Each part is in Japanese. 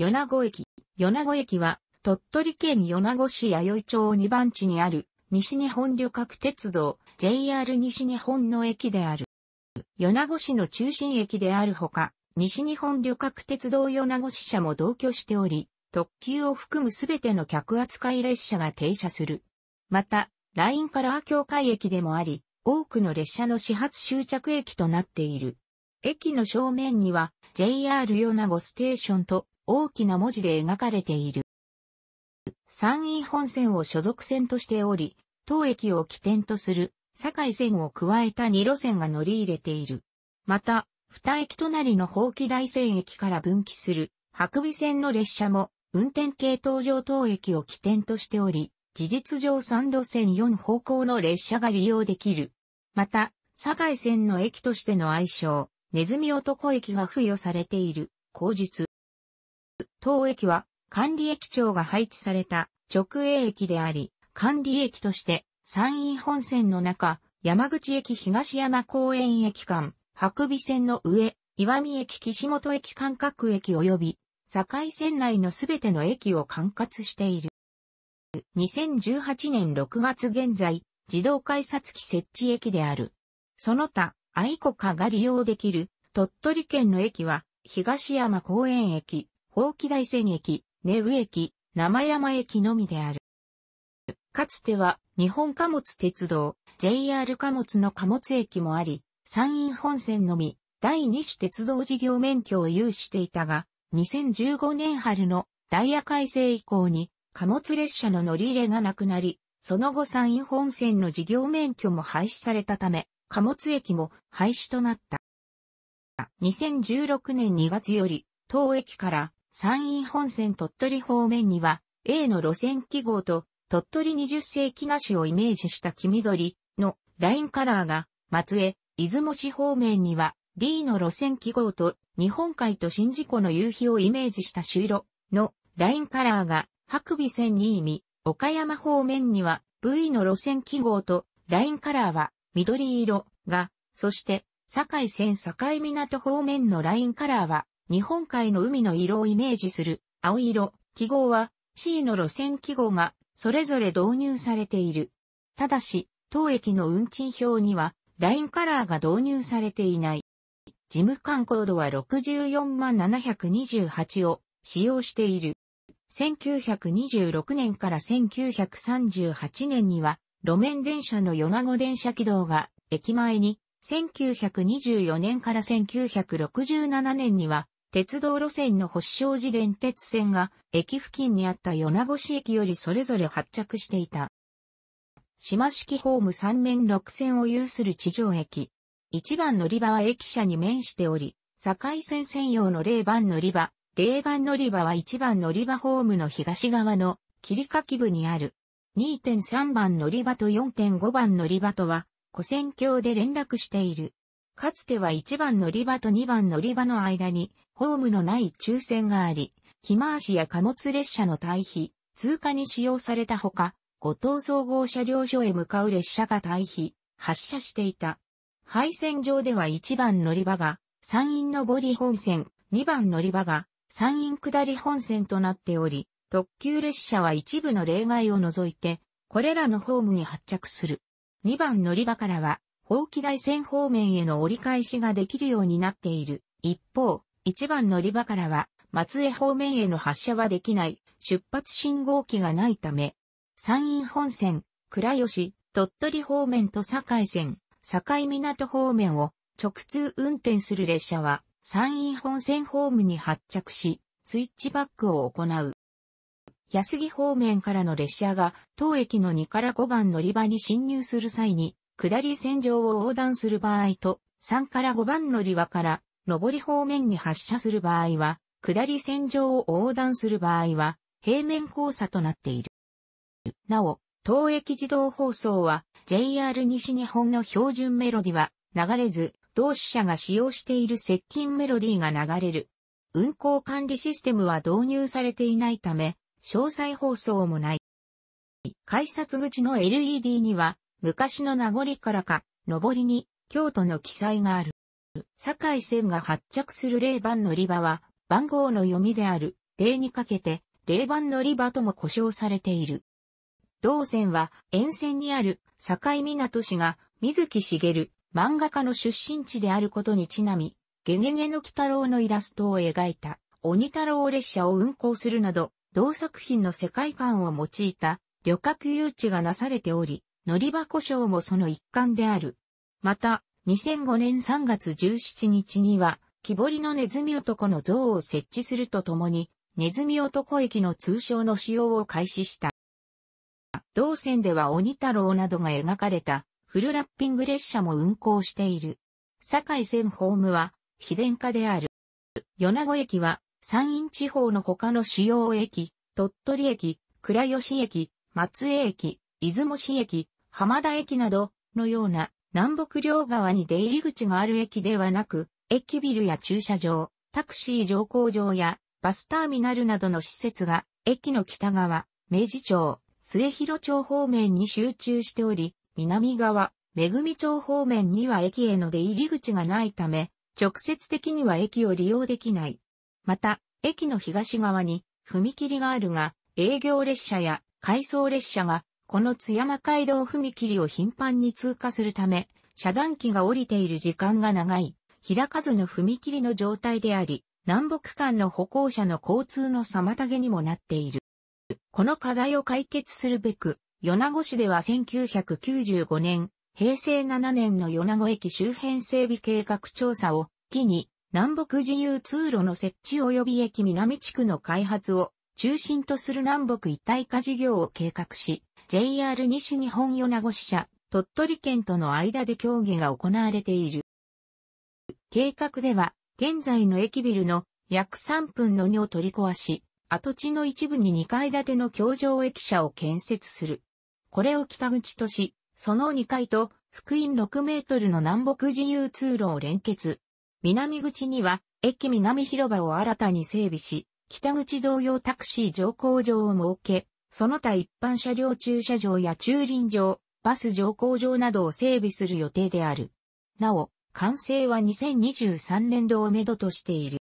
米子駅。米子駅は、鳥取県米子市弥生町2番地にある、西日本旅客鉄道、JR 西日本の駅である。米子市の中心駅であるほか、西日本旅客鉄道米子支社も同居しており、特急を含むすべての客扱い列車が停車する。また、ラインカラー境界駅でもあり、多くの列車の始発終着駅となっている。駅の正面には JR 米子ステーションと大きな文字で描かれている。山陰本線を所属線としており、当駅を起点とする堺線を加えた2路線が乗り入れている。また、二駅隣の法規大線駅から分岐する白尾線の列車も運転系統上当駅を起点としており、事実上3路線4方向の列車が利用できる。また、堺線の駅としての愛称、ネズミ男駅が付与されている、口述。当駅は管理駅長が配置された直営駅であり、管理駅として山陰本線の中、山口駅東山公園駅間、白尾線の上、岩見駅岸本駅間各駅及び、境線内のすべての駅を管轄している。2018年6月現在、自動改札機設置駅である。その他、愛子かが利用できる、鳥取県の駅は、東山公園駅、大木大仙駅、根羽駅、生山駅のみである。かつては日本貨物鉄道、JR 貨物の貨物駅もあり、山陰本線のみ、第二種鉄道事業免許を有していたが、2015年春のダイヤ改正以降に貨物列車の乗り入れがなくなり、その後山陰本線の事業免許も廃止されたため、貨物駅も廃止となった。2016年2月より、当駅から山陰本線鳥取方面には A の路線記号と鳥取20世紀なしをイメージした黄緑のラインカラーが松江、出雲市方面には D の路線記号と日本海と新事故の夕日をイメージした朱色のラインカラーが白尾線に意味、岡山方面には V の路線記号とラインカラーは緑色が、そして、堺線堺港方面のラインカラーは日本海の海の色をイメージする青色記号は C の路線記号がそれぞれ導入されている。ただし、当駅の運賃表にはラインカラーが導入されていない。事務官コードは64万728を使用している。1926年から1938年には路面電車の米子電車軌道が駅前に1924年から1967年には鉄道路線の発祥寺電鉄線が駅付近にあった米子市駅よりそれぞれ発着していた。島式ホーム3面6線を有する地上駅。1番乗り場は駅舎に面しており、境線専用の0番乗り場、0番乗り場は1番乗り場ホームの東側の切りき部にある。2.3番乗り場と4.5番乗り場とは、古線橋で連絡している。かつては1番乗り場と2番乗り場の間に、ホームのない抽選があり、ま回しや貨物列車の退避、通過に使用されたほか、五島総合車両所へ向かう列車が退避、発車していた。配線上では1番乗り場が、山陰上り本線、2番乗り場が、山陰下り本線となっており、特急列車は一部の例外を除いて、これらのホームに発着する。2番乗り場からは、法規大線方面への折り返しができるようになっている。一方、1番乗り場からは、松江方面への発車はできない、出発信号機がないため、山陰本線、倉吉、鳥取方面と境線、境港方面を直通運転する列車は、山陰本線ホームに発着し、スイッチバックを行う。安木方面からの列車が当駅の2から5番乗り場に進入する際に、下り線上を横断する場合と、3から5番乗り場から上り方面に発車する場合は、下り線上を横断する場合は、平面交差となっている。なお、当駅自動放送は、JR 西日本の標準メロディは流れず、同志社が使用している接近メロディが流れる。運行管理システムは導入されていないため、詳細放送もない。改札口の LED には、昔の名残からか、上りに、京都の記載がある。井線が発着する0番乗り場は、番号の読みである、霊にかけて、0番乗り場とも呼称されている。同線は、沿線にある、境港市が、水木しげる、漫画家の出身地であることにちなみ、ゲゲゲの鬼太郎のイラストを描いた、鬼太郎列車を運行するなど、同作品の世界観を用いた、旅客誘致がなされており、乗り場故障もその一環である。また、2005年3月17日には、木彫りのネズミ男の像を設置するとともに、ネズミ男駅の通称の使用を開始した。同線では鬼太郎などが描かれたフルラッピング列車も運行している。堺線ホームは非電化である。米子駅は山陰地方の他の主要駅、鳥取駅、倉吉駅、松江駅、出雲市駅、浜田駅などのような南北両側に出入り口がある駅ではなく、駅ビルや駐車場、タクシー乗降場やバスターミナルなどの施設が、駅の北側、明治町、末広町方面に集中しており、南側、恵町方面には駅への出入り口がないため、直接的には駅を利用できない。また、駅の東側に踏切があるが、営業列車や回送列車がこの津山街道踏切を頻繁に通過するため、遮断機が降りている時間が長い、開かずの踏切の状態であり、南北間の歩行者の交通の妨げにもなっている。この課題を解決するべく、米子市では1995年、平成7年の米子駅周辺整備計画調査を機に、南北自由通路の設置及び駅南地区の開発を中心とする南北一体化事業を計画し、JR 西日本米子支社、鳥取県との間で協議が行われている。計画では、現在の駅ビルの約3分の2を取り壊し、跡地の一部に2階建ての橋上駅舎を建設する。これを北口とし、その2階と福音6メートルの南北自由通路を連結。南口には駅南広場を新たに整備し、北口同様タクシー乗降場を設け、その他一般車両駐車場や駐輪場、バス乗降場などを整備する予定である。なお、完成は2023年度をめどとしている。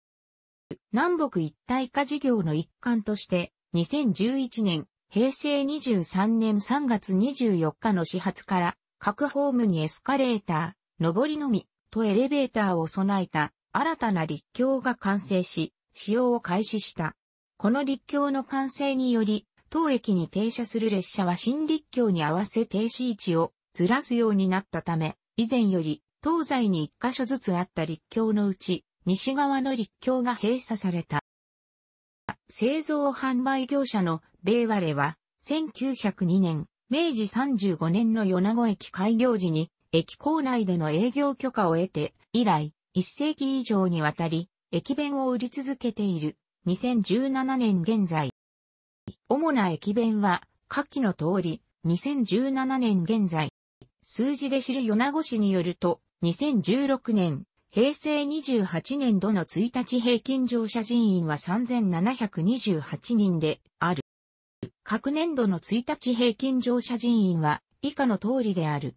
南北一体化事業の一環として、2011年、平成23年3月24日の始発から、各ホームにエスカレーター、上りのみ、とエレベーターを備えた新たな立教が完成し、使用を開始した。この立教の完成により、当駅に停車する列車は新立橋に合わせ停止位置をずらすようになったため、以前より東西に一箇所ずつあった立橋のうち、西側の立橋が閉鎖された。製造販売業者の米和レは、1902年、明治35年の米子駅開業時に、駅構内での営業許可を得て、以来、一世紀以上にわたり、駅弁を売り続けている。2017年現在、主な駅弁は、下記の通り、2017年現在、数字で知る米子市によると、2016年、平成28年度の1日平均乗車人員は3728人である。各年度の1日平均乗車人員は以下の通りである。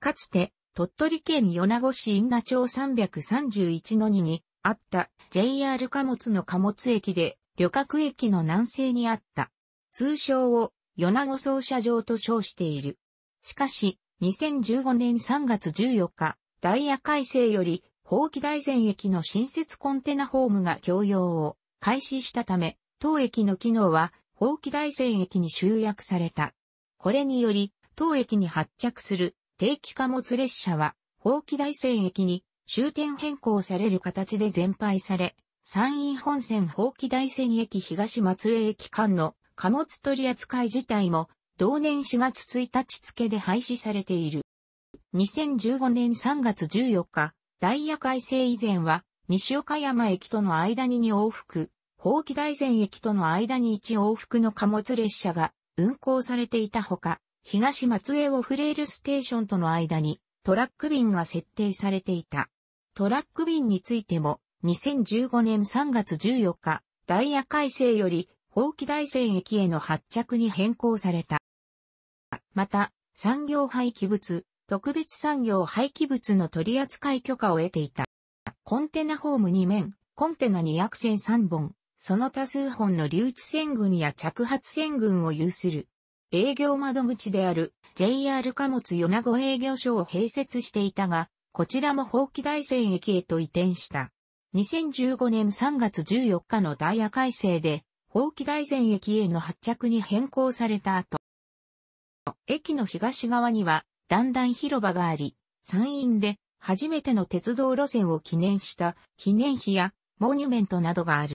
かつて、鳥取県米子市因賀町331の2にあった JR 貨物の貨物駅で旅客駅の南西にあった。通称を、米子操車場と称している。しかし、2015年3月14日、ダイヤ改正より、法規大前駅の新設コンテナホームが供用を開始したため、当駅の機能は、法規大前駅に集約された。これにより、当駅に発着する定期貨物列車は、法規大前駅に終点変更される形で全廃され、山陰本線放棄大仙駅東松江駅間の貨物取扱い自体も同年4月1日付で廃止されている。2015年3月14日、ダイヤ改正以前は西岡山駅との間に2往復、放棄大仙駅との間に1往復の貨物列車が運行されていたほか、東松江をフレールステーションとの間にトラック便が設定されていた。トラック便についても2015年3月14日、ダイヤ改正より、法規大戦駅への発着に変更された。また、産業廃棄物、特別産業廃棄物の取扱許可を得ていた。コンテナホーム2面、コンテナ2約線3本、その多数本の留置線群や着発線群を有する。営業窓口である JR 貨物米子営業所を併設していたが、こちらも法規大戦駅へと移転した。2015年3月14日のダイヤ改正で、法規大前駅への発着に変更された後、駅の東側には、段々広場があり、山陰で初めての鉄道路線を記念した記念碑やモニュメントなどがある。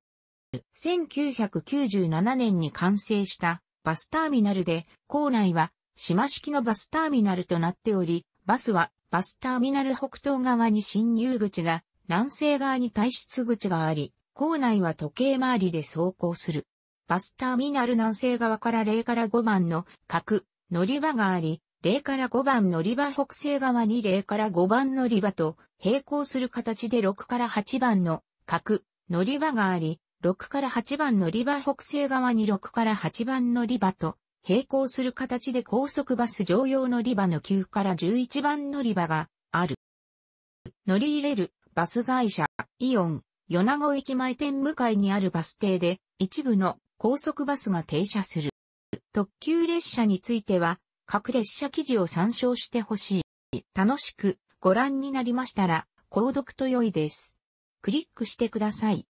1997年に完成したバスターミナルで、構内は島式のバスターミナルとなっており、バスはバスターミナル北東側に侵入口が南西側に退出口があり、校内は時計回りで走行する。バスターミナル南西側から0から5番の各乗り場があり、0から5番乗り場北西側に0から5番乗り場と並行する形で6から8番の各乗り場があり、6から8番乗り場北西側に6から8番乗り場と並行する形で高速バス乗用乗り場の9から11番乗り場がある。乗り入れるバス会社、イオン、米子駅前店向かいにあるバス停で、一部の高速バスが停車する。特急列車については、各列車記事を参照してほしい。楽しくご覧になりましたら、購読と良いです。クリックしてください。